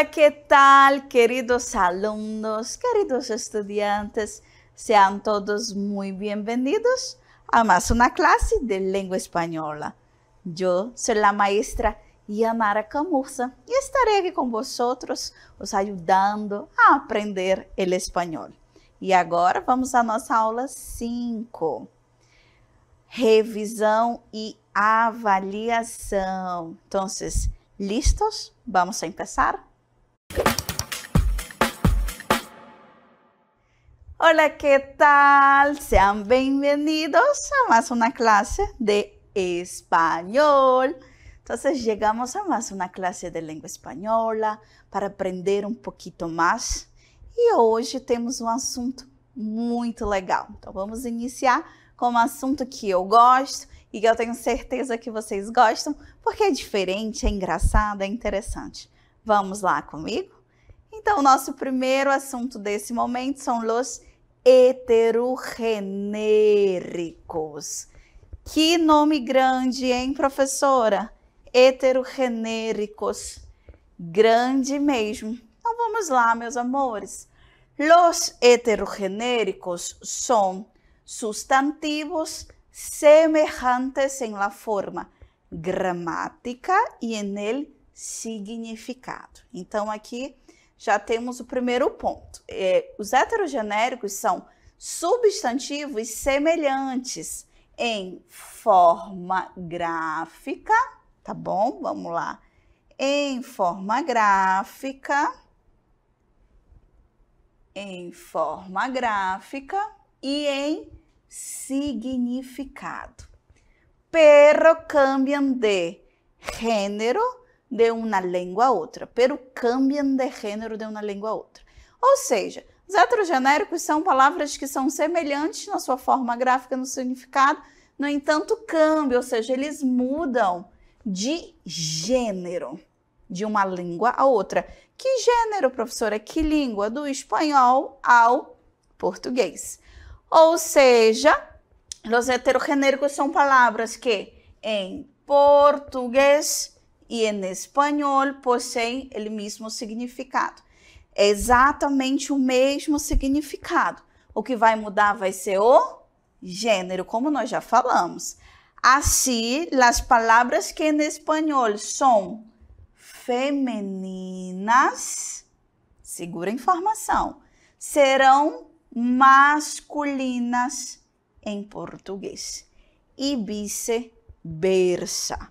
Hola, ¿qué tal, queridos alumnos, queridos estudiantes? Sean todos muy bienvenidos a más una clase de lengua española. Yo soy la maestra Yanara Camurza y estaré aquí con vosotros, os ayudando a aprender el español. E agora vamos à nossa aula 5. Revisão e avaliação. Então, listos? Vamos a empezar? Hola, ¿qué tal? Sean bienvenidos a más una clase de español. Entonces llegamos a más una clase de lengua española para aprender um pouquinho mais. E hoje temos um assunto muito legal. Então vamos iniciar com um assunto que eu gosto e que eu tenho certeza que vocês gostam, porque é diferente, é engraçado, é interessante. Vamos lá comigo? Então, nosso primeiro assunto desse momento são los heterogenéricos. Que nome grande, hein, professora? Heterogenéricos. Grande mesmo. Então vamos lá, meus amores. Los heterogenéricos são sustantivos semejantes em la forma gramática e en el significado. Então aqui já temos o primeiro ponto. É, os heterogenéricos são substantivos semelhantes em forma gráfica, tá bom? Vamos lá. Em forma gráfica, em forma gráfica e em significado. Pero cambiam de gênero de uma língua a outra, pero cambiam de gênero de uma língua a outra. Ou seja, os heterogenéricos são palavras que são semelhantes na sua forma gráfica, no significado, no entanto, câmbio, ou seja, eles mudam de gênero de uma língua a outra. Que gênero, professora? Que língua? Do espanhol ao português. Ou seja, os heterogenéricos são palavras que em português e em espanhol possuem o mesmo significado. É exatamente o mesmo significado. O que vai mudar vai ser o gênero, como nós já falamos. Assim, as palavras que em espanhol são femininas, segura a informação, serão masculinas em português e vice-versa.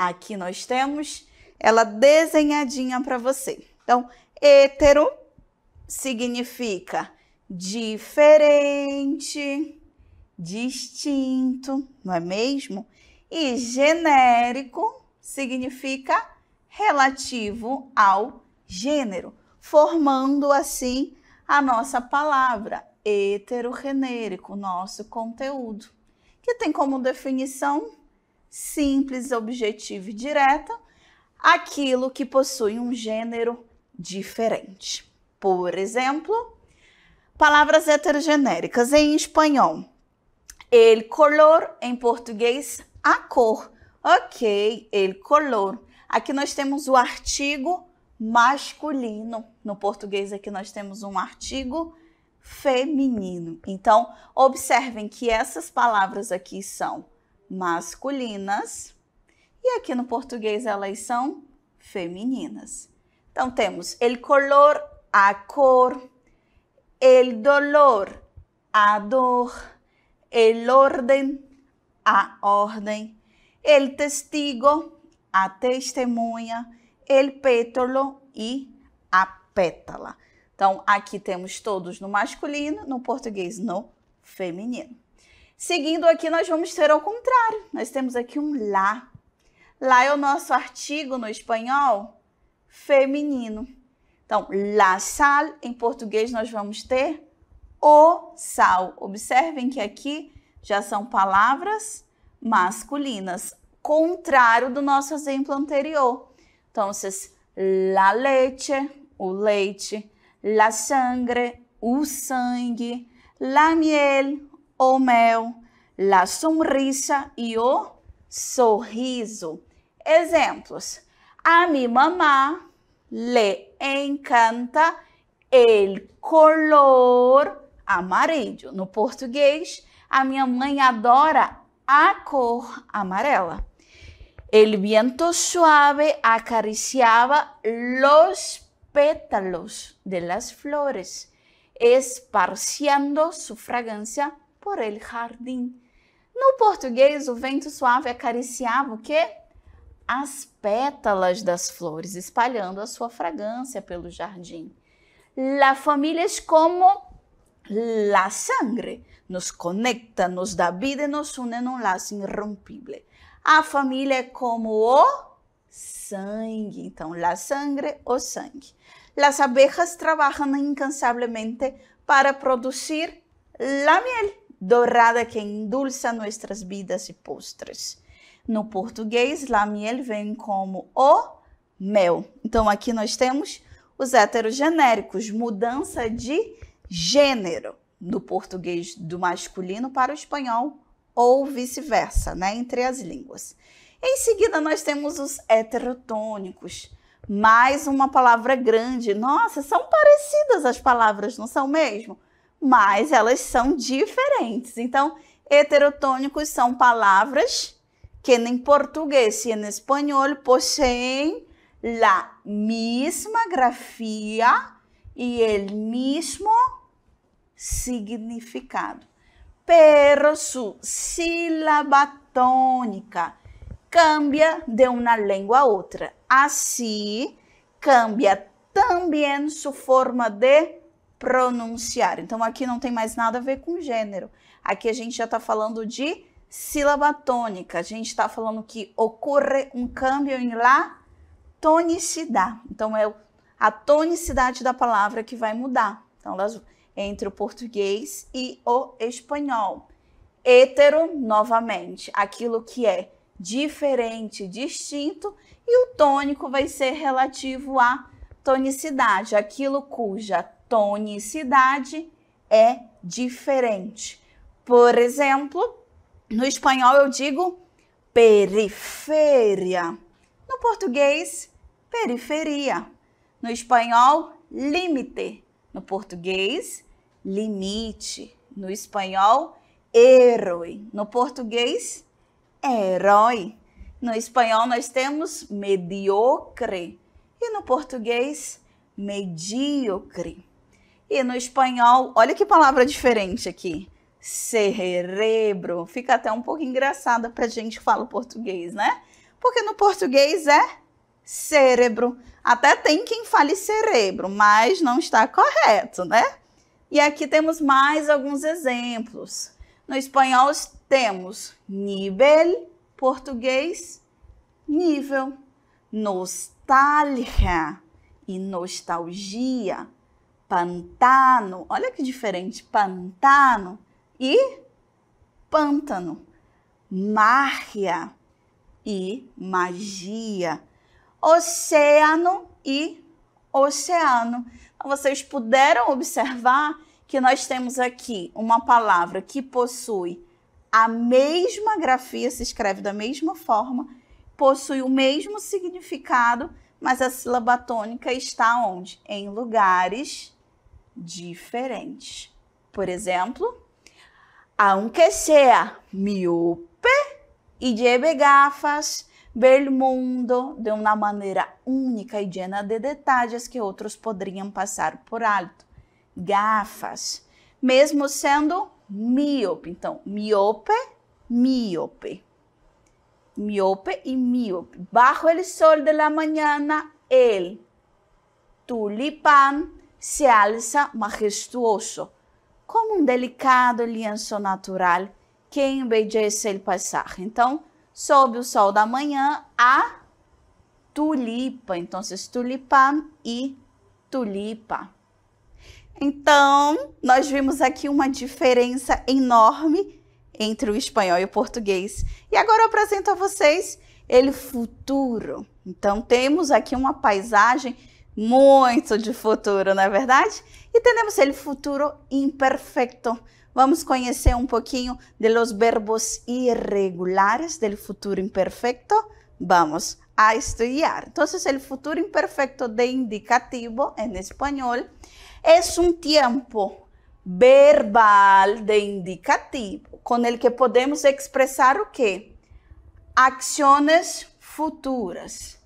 Aqui nós temos ela desenhadinha para você. Então, hetero significa diferente, distinto, não é mesmo? E genérico significa relativo ao gênero, formando assim a nossa palavra heterogenérico, nosso conteúdo, que tem como definição simples, objetiva e direta, aquilo que possui um gênero diferente. Por exemplo, palavras heterogenéricas em espanhol. El color, em português, a cor. Ok, el color. Aqui nós temos o artigo masculino. No português aqui nós temos um artigo feminino. Então, observem que essas palavras aqui são masculinas e aqui no português elas são femininas. Então temos el color, a cor, el dolor, a dor, el orden, a ordem, el testigo, a testemunha, el pétalo e a pétala. Então aqui temos todos no masculino, no português no feminino. Seguindo aqui, nós vamos ter ao contrário. Nós temos aqui um lá. Lá é o nosso artigo no espanhol feminino. Então, la sal, em português nós vamos ter o sal. Observem que aqui já são palavras masculinas, contrário do nosso exemplo anterior. Então, la leche, o leite, la sangre, o sangue, la miel, o mel, la sonrisa e o sorriso. Exemplos: A minha mamá le encanta el color amarelo. No português, a minha mãe adora a cor amarela. El viento suave acariciaba los pétalos de las flores, esparciando su fragancia por el jardim. No português, o vento suave acariciava o quê? As pétalas das flores, espalhando a sua fragrância pelo jardim. La família é como la sangre, nos conecta, nos dá vida e nos une num laço irrompível. A família é como o sangue. Então, la sangre, o sangue. Las abejas trabalham incansavelmente para produzir la miel dourada que endulça nossas vidas e postres. No português, la miel vem como o mel. Então aqui nós temos os heterogenéricos, mudança de gênero do português do masculino para o espanhol ou vice-versa, né, entre as línguas. Em seguida, nós temos os heterotônicos. Mais uma palavra grande. Nossa, são parecidas as palavras, não são mesmo? mas elas são diferentes. Então, heterotônicos são palavras que em português e em espanhol possuem a mesma grafia e o mesmo significado, pero su sílaba tônica cambia de uma língua a outra. Assim, cambia também sua forma de pronunciar. Então aqui não tem mais nada a ver com gênero. Aqui a gente já está falando de sílaba tônica. A gente está falando que ocorre um câmbio em lá tonicidade. Então é a tonicidade da palavra que vai mudar. Então elas entre o português e o espanhol. Hétero, novamente, aquilo que é diferente, distinto, e o tônico vai ser relativo à tonicidade, aquilo cuja tonicidade é diferente. Por exemplo, no espanhol eu digo periferia. No português, periferia. No espanhol, limite, No português, limite. No espanhol, herói. No português, herói. No espanhol, nós temos mediocre. E no português, medíocre. E no espanhol, olha que palavra diferente aqui. Cerebro. Fica até um pouco engraçada a gente que fala português, né? Porque no português é cérebro. Até tem quem fale cérebro, mas não está correto, né? E aqui temos mais alguns exemplos. No espanhol temos nível, português, nível, nostalgia e nostalgia pantano. Olha que diferente, pantano e pântano. Mária e magia. Oceano e oceano. Então, vocês puderam observar que nós temos aqui uma palavra que possui a mesma grafia, se escreve da mesma forma, possui o mesmo significado, mas a sílaba tônica está onde? Em lugares diferente. Por exemplo, aunque sea é miope e lleve gafas, ver o mundo de uma maneira única e llena de detalhes que outros poderiam passar por alto. Gafas, mesmo sendo míope. Então, miope, míope. Miope e míope. Bajo el sol de la mañana, el tulipán se alça majestuoso, como um delicado lienço natural que embelece o passar. Então, sob o sol da manhã, a tulipa. Então, tulipa e tulipa. Então, nós vimos aqui uma diferença enorme entre o espanhol e o português. E agora eu apresento a vocês ele futuro. Então, temos aqui uma paisagem muito de futuro, não é verdade? E temos o futuro imperfeito. Vamos conhecer um pouquinho de los verbos irregulares del futuro imperfeito. Vamos a estudar. Então, o futuro imperfeito de indicativo em espanhol é es um tempo verbal de indicativo, com el que podemos expressar o que? Acciones futuras,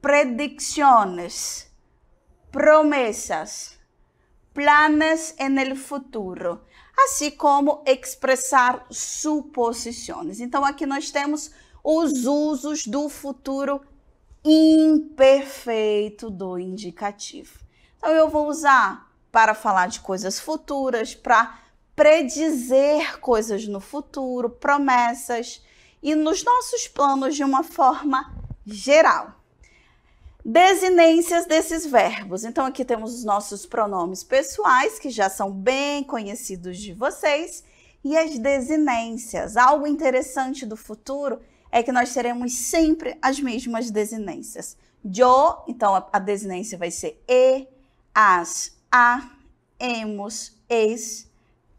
predicciones promessas, planos el futuro, assim como expressar suposições. Então, aqui nós temos os usos do futuro imperfeito do indicativo. Então, eu vou usar para falar de coisas futuras, para predizer coisas no futuro, promessas e nos nossos planos de uma forma geral. Desinências desses verbos. Então, aqui temos os nossos pronomes pessoais, que já são bem conhecidos de vocês, e as desinências. Algo interessante do futuro é que nós teremos sempre as mesmas desinências. Jo, então a desinência vai ser e, as, a, emos, es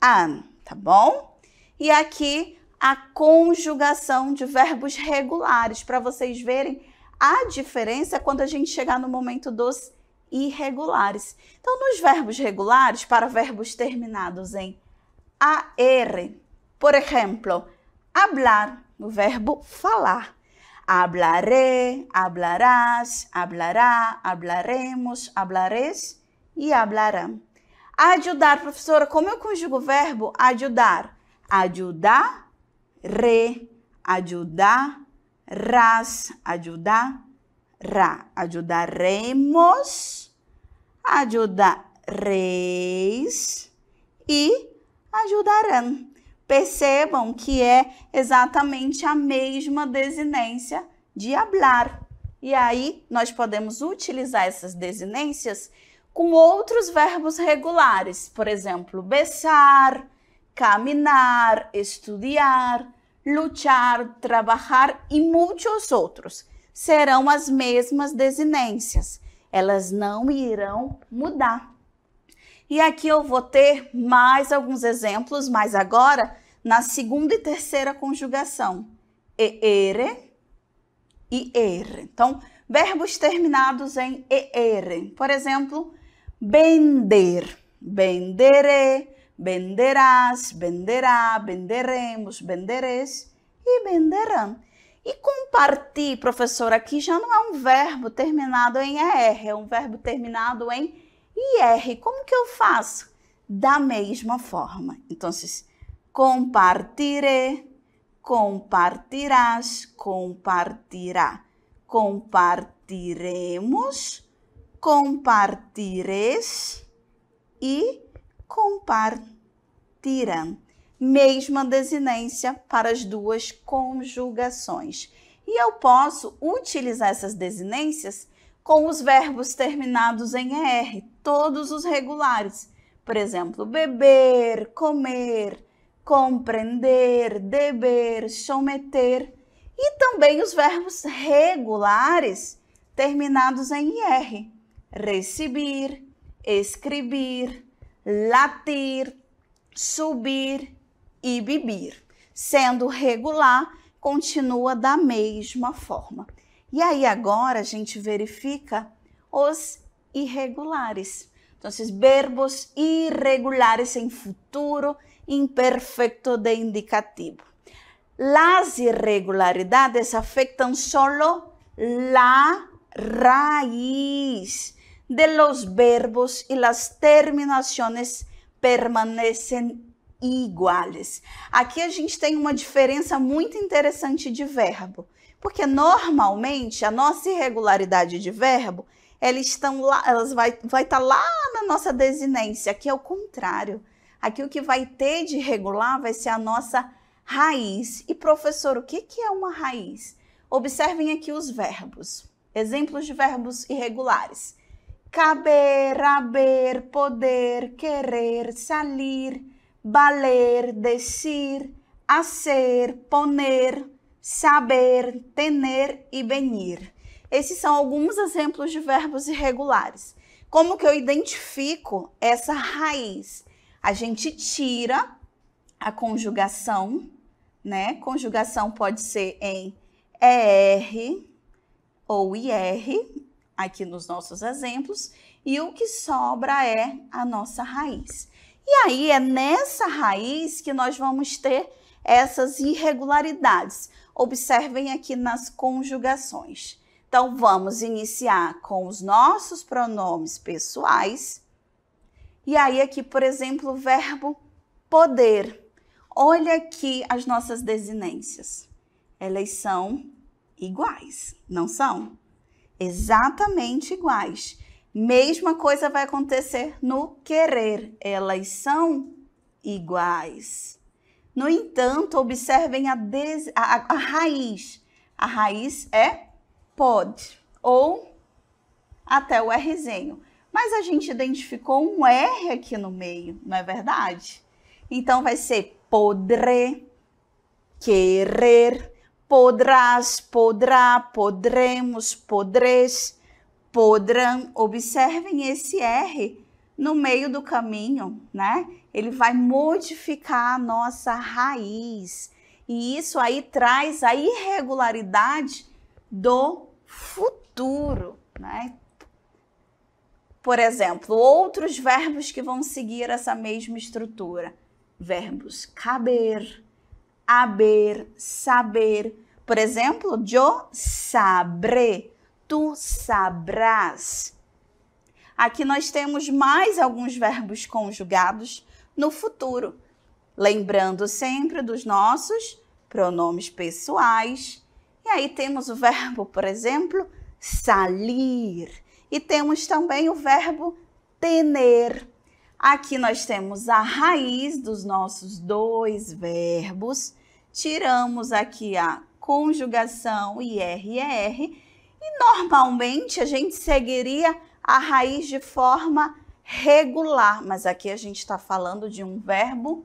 an, tá bom? E aqui a conjugação de verbos regulares, para vocês verem a diferença é quando a gente chegar no momento dos irregulares. Então, nos verbos regulares, para verbos terminados em AR, por exemplo, hablar, o verbo falar. Hablaré, hablarás, hablará, hablaremos, hablares e hablarão. Ajudar, professora, como eu conjugo o verbo ajudar? Ajudar, re, ajudar, ras, ajudar, ra, ajudaremos, ajudareis e ajudarão. Percebam que é exatamente a mesma desinência de hablar. E aí nós podemos utilizar essas desinências com outros verbos regulares, por exemplo, besar, caminhar, estudar luchar, trabalhar e muitos outros serão as mesmas desinências. Elas não irão mudar. E aqui eu vou ter mais alguns exemplos, mas agora na segunda e terceira conjugação. ere e ER. Então, verbos terminados em ER. Por exemplo, vender. Vendere, é Venderás, venderá, venderemos, venderes e venderão. E compartir, professor, aqui já não é um verbo terminado em ER, é um verbo terminado em IR. Como que eu faço? Da mesma forma. Então, compartire, compartirás, compartirá. Compartiremos, compartireis e compartiram Mesma desinência para as duas conjugações. E eu posso utilizar essas desinências com os verbos terminados em r, todos os regulares. Por exemplo, beber, comer, compreender, beber, someter. E também os verbos regulares terminados em IR. Receber, escrever, latir, subir e bibir. Sendo regular, continua da mesma forma. E aí agora a gente verifica os irregulares. Então, verbos irregulares em futuro imperfeito de indicativo. Las irregularidades afectam solo la raiz de los verbos y las terminaciones permanecem iguais. Aqui a gente tem uma diferença muito interessante de verbo, porque normalmente a nossa irregularidade de verbo, elas estão lá, elas vai vai estar tá lá na nossa desinência. Aqui é o contrário. Aqui o que vai ter de regular vai ser a nossa raiz. E professor, o que que é uma raiz? Observem aqui os verbos. Exemplos de verbos irregulares caber, haber, poder, querer, salir, valer, decir, hacer, poner, saber, tener e venir. Esses são alguns exemplos de verbos irregulares. Como que eu identifico essa raiz? A gente tira a conjugação, né? Conjugação pode ser em ER ou IR, aqui nos nossos exemplos, e o que sobra é a nossa raiz. E aí é nessa raiz que nós vamos ter essas irregularidades. Observem aqui nas conjugações. Então vamos iniciar com os nossos pronomes pessoais. E aí aqui, por exemplo, o verbo poder. Olha aqui as nossas desinências. Elas são iguais, não são? exatamente iguais. Mesma coisa vai acontecer no querer, elas são iguais. No entanto, observem a, des... a, a, a raiz. A raiz é pode ou até o Rzinho. Mas a gente identificou um R aqui no meio, não é verdade? Então vai ser podre, querer, podrás, podrá, podremos, podres, podrão. Observem esse R no meio do caminho, né? Ele vai modificar a nossa raiz. E isso aí traz a irregularidade do futuro, né? Por exemplo, outros verbos que vão seguir essa mesma estrutura: verbos caber, haber, saber. Por exemplo, yo sabré, tu sabrás. Aqui nós temos mais alguns verbos conjugados no futuro, lembrando sempre dos nossos pronomes pessoais. E aí temos o verbo, por exemplo, salir. E temos também o verbo tener, Aqui nós temos a raiz dos nossos dois verbos, tiramos aqui a conjugação IRR. e normalmente a gente seguiria a raiz de forma regular, mas aqui a gente está falando de um verbo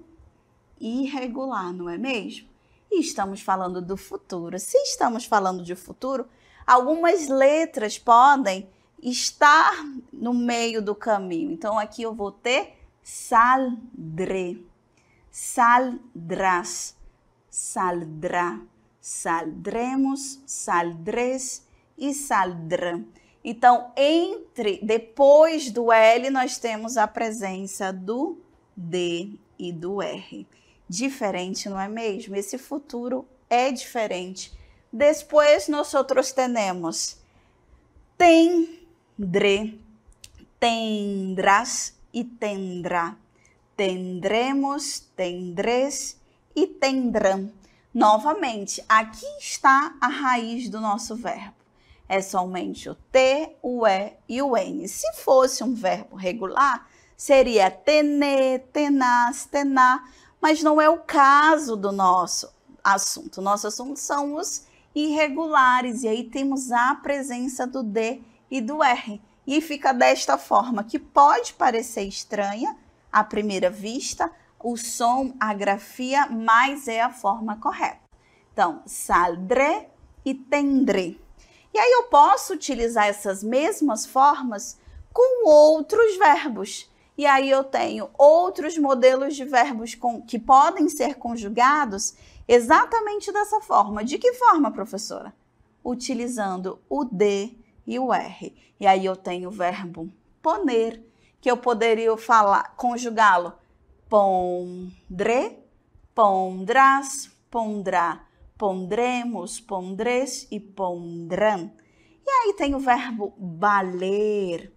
irregular, não é mesmo? E estamos falando do futuro. Se estamos falando de futuro, algumas letras podem estar no meio do caminho. Então aqui eu vou ter saldre, saldrás, saldrá, saldremos, saldres e saldrão. Então, entre, depois do L, nós temos a presença do D e do R. Diferente, não é mesmo? Esse futuro é diferente. Depois, nós outros temos tem, tendre, tendrás e tendrá. Tendremos, tendres e tendrão. Novamente, aqui está a raiz do nosso verbo. É somente o T, o E e o N. Se fosse um verbo regular, seria tenê, tenás, tená, mas não é o caso do nosso assunto. Nosso assunto são os irregulares, e aí temos a presença do D e do R. E fica desta forma, que pode parecer estranha à primeira vista, o som, a grafia, mas é a forma correta. Então, saldré e tendré. E aí eu posso utilizar essas mesmas formas com outros verbos. E aí eu tenho outros modelos de verbos com, que podem ser conjugados exatamente dessa forma. De que forma, professora? Utilizando o de, e o R. E aí eu tenho o verbo poner, que eu poderia falar, conjugá-lo pondre, pondrás, pondrá, pondremos, pondres e pondrão E aí tem o verbo baler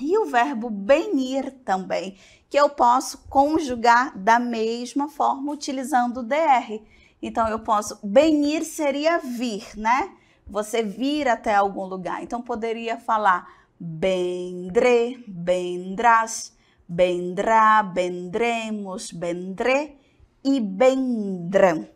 e o verbo benir também, que eu posso conjugar da mesma forma utilizando o DR. Então eu posso benir seria vir, né? você vir até algum lugar. Então poderia falar bendre, bendras, bendra, bendremos, bendre e bendrão.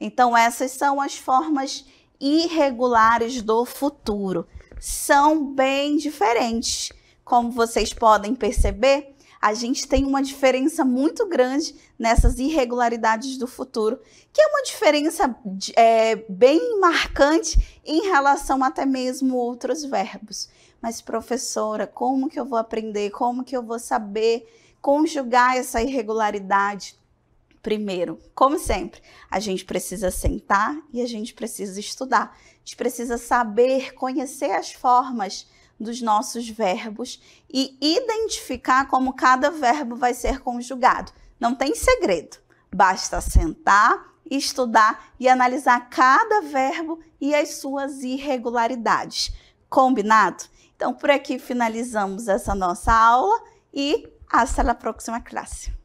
Então essas são as formas irregulares do futuro. São bem diferentes. Como vocês podem perceber, a gente tem uma diferença muito grande nessas irregularidades do futuro, que é uma diferença é, bem marcante em relação até mesmo outros verbos. Mas, professora, como que eu vou aprender? Como que eu vou saber conjugar essa irregularidade? Primeiro, como sempre, a gente precisa sentar e a gente precisa estudar. A gente precisa saber, conhecer as formas dos nossos verbos e identificar como cada verbo vai ser conjugado. Não tem segredo, basta sentar, estudar e analisar cada verbo e as suas irregularidades. Combinado? Então, por aqui finalizamos essa nossa aula e até a próxima classe.